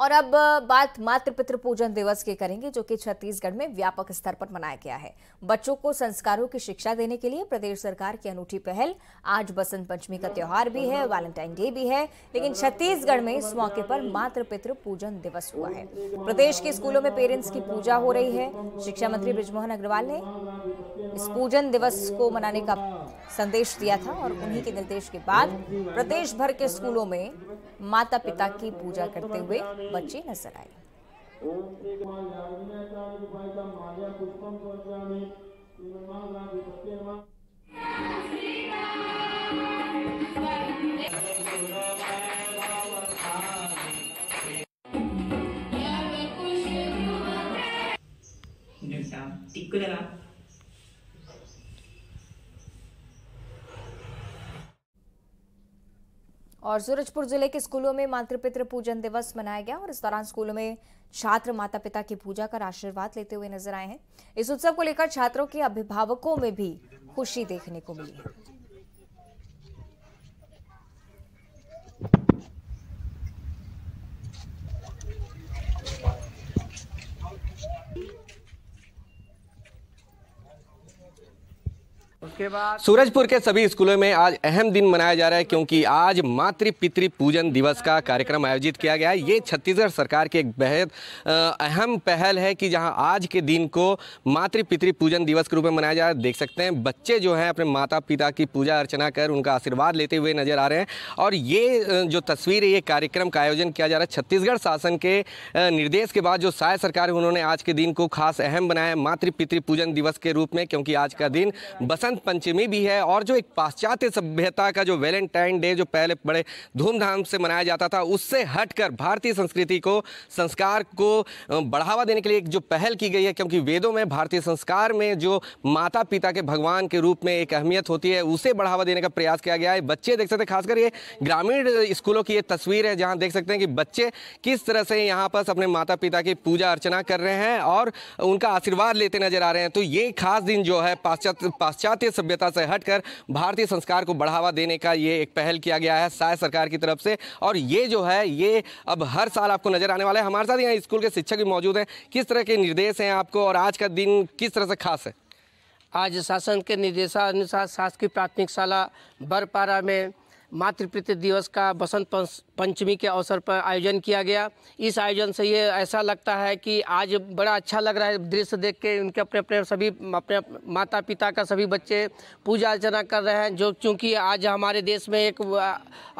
और अब बात मातृपित्र पूजन दिवस के करेंगे जो कि छत्तीसगढ़ में व्यापक स्तर पर मनाया गया है बच्चों को संस्कारों की शिक्षा देने के लिए प्रदेश सरकार की अनूठी पहल आज बसंत पंचमी का त्यौहार भी है वैलेंटाइन डे भी है लेकिन छत्तीसगढ़ में इस मौके पर पितृ पूजन दिवस हुआ है प्रदेश के स्कूलों में पेरेंट्स की पूजा हो रही है शिक्षा मंत्री ब्रिजमोहन अग्रवाल ने इस पूजन दिवस को मनाने का संदेश दिया था और उन्हीं के निर्देश के बाद प्रदेश भर के स्कूलों में माता पिता की पूजा करते हुए बच्चे नजर आए और सूरजपुर जिले के स्कूलों में मातृपित्र पूजन दिवस मनाया गया और इस दौरान स्कूलों में छात्र माता पिता की पूजा कर आशीर्वाद लेते हुए नजर आए हैं इस उत्सव को लेकर छात्रों के अभिभावकों में भी खुशी देखने को मिली है उसके बाद सूरजपुर के सभी स्कूलों में आज अहम दिन मनाया जा रहा है क्योंकि आज मातृ पितृ पूजन दिवस का कार्यक्रम आयोजित किया गया है ये छत्तीसगढ़ सरकार की एक बेहद अहम पहल है कि जहां आज के दिन को मातृ पितृ पूजन दिवस के रूप में मनाया जा रहा है देख सकते हैं बच्चे जो हैं अपने माता पिता की पूजा अर्चना कर उनका आशीर्वाद लेते हुए नजर आ रहे हैं और ये जो तस्वीर है ये कार्यक्रम का आयोजन किया जा रहा है छत्तीसगढ़ शासन के निर्देश के बाद जो साय सरकार है उन्होंने आज के दिन को खास अहम बनाया मातृ पितृ पूजन दिवस के रूप में क्योंकि आज का दिन बसंत बसंत पंचमी भी है और जो एक पाश्चात्य सभ्यता का जो वैलेंटाइन डे जो पहले बड़े धूमधाम से मनाया जाता था उससे हटकर भारतीय संस्कृति को संस्कार को बढ़ावा देने के लिए एक जो पहल की गई है क्योंकि वेदों में भारतीय संस्कार में जो माता पिता के भगवान के रूप में एक अहमियत होती है उसे बढ़ावा देने का प्रयास किया गया है बच्चे देख सकते हैं खासकर ये ग्रामीण स्कूलों की ये तस्वीर है जहाँ देख सकते हैं कि बच्चे किस तरह से यहाँ पर अपने माता पिता की पूजा अर्चना कर रहे हैं और उनका आशीर्वाद लेते नजर आ रहे हैं तो ये खास दिन जो है पाश्चात्य पाश्चात्य भारतीय सभ्यता से हटकर भारतीय संस्कार को बढ़ावा देने का ये एक पहल किया गया है साय सरकार की तरफ से और ये जो है ये अब हर साल आपको नजर आने वाला है हमारे साथ यहाँ स्कूल के शिक्षक भी मौजूद हैं किस तरह के निर्देश हैं आपको और आज का दिन किस तरह से खास है आज शासन के निर्देशानुसार शासकीय प्राथमिक शाला बरपारा में मातृप्रति दिवस का बसंत पंचमी के अवसर पर आयोजन किया गया इस आयोजन से ये ऐसा लगता है कि आज बड़ा अच्छा लग रहा है दृश्य देख के उनके अपने अपने सभी अपने माता पिता का सभी बच्चे पूजा अर्चना कर रहे हैं जो चूँकि आज हमारे देश में एक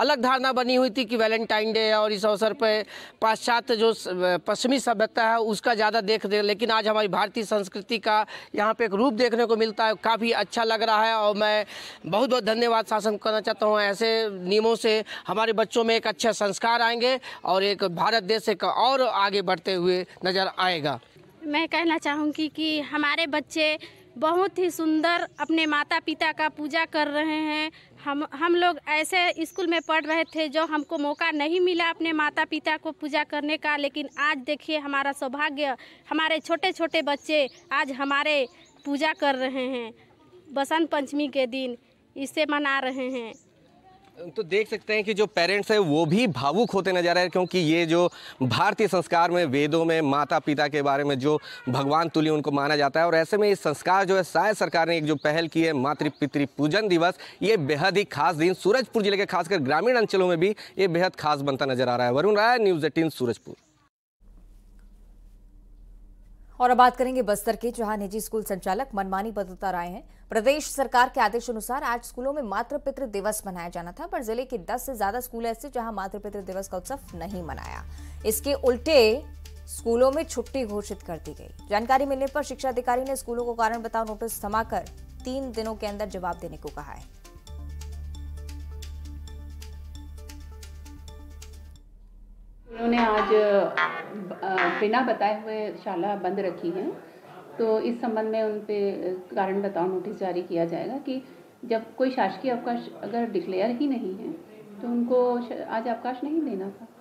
अलग धारणा बनी हुई थी कि वैलेंटाइन डे है और इस अवसर पर पाश्चात्य जो पश्चिमी सभ्यता है उसका ज़्यादा देख दे लेकिन आज हमारी भारतीय संस्कृति का यहाँ पर एक रूप देखने को मिलता है काफ़ी अच्छा लग रहा है और मैं बहुत बहुत धन्यवाद शासन करना चाहता हूँ ऐसे नियमों से हमारे बच्चों में एक अच्छा संस्कार आएंगे और एक भारत देश एक और आगे बढ़ते हुए नज़र आएगा मैं कहना चाहूँगी कि हमारे बच्चे बहुत ही सुंदर अपने माता पिता का पूजा कर रहे हैं हम हम लोग ऐसे स्कूल में पढ़ रहे थे जो हमको मौका नहीं मिला अपने माता पिता को पूजा करने का लेकिन आज देखिए हमारा सौभाग्य हमारे छोटे छोटे बच्चे आज हमारे पूजा कर रहे हैं बसंत पंचमी के दिन इसे मना रहे हैं तो देख सकते हैं कि जो पेरेंट्स हैं वो भी भावुक होते नजर आए क्योंकि ये जो भारतीय संस्कार में वेदों में माता पिता के बारे में जो भगवान तुल्य उनको माना जाता है और ऐसे में ये संस्कार जो है शायद सरकार ने एक जो पहल की है मातृ पितृ पूजन दिवस ये बेहद ही खास दिन सूरजपुर जिले के खासकर ग्रामीण अंचलों में भी ये बेहद खास बनता नजर आ रहा है वरुण राय न्यूज़ एटीन सूरजपुर और अब बात करेंगे बस्तर के जहां निजी स्कूल संचालक मनमानी बदलता रहे हैं प्रदेश सरकार के आदेश अनुसार आज स्कूलों में मातृ पितृ दिवस मनाया जाना था पर जिले के 10 से ज्यादा स्कूल ऐसे जहां मातृ पितृ दिवस का उत्सव नहीं मनाया इसके उल्टे स्कूलों में छुट्टी घोषित कर दी गई जानकारी मिलने पर शिक्षा अधिकारी ने स्कूलों को कारण बताओ नोटिस थमा कर तीन दिनों के अंदर जवाब देने को कहा है उन्होंने आज बिना बताए हुए शाला बंद रखी हैं तो इस संबंध में उन पर कारण बताओ नोटिस जारी किया जाएगा कि जब कोई शासकीय अवकाश अगर डिक्लेयर ही नहीं है तो उनको आज अवकाश नहीं देना था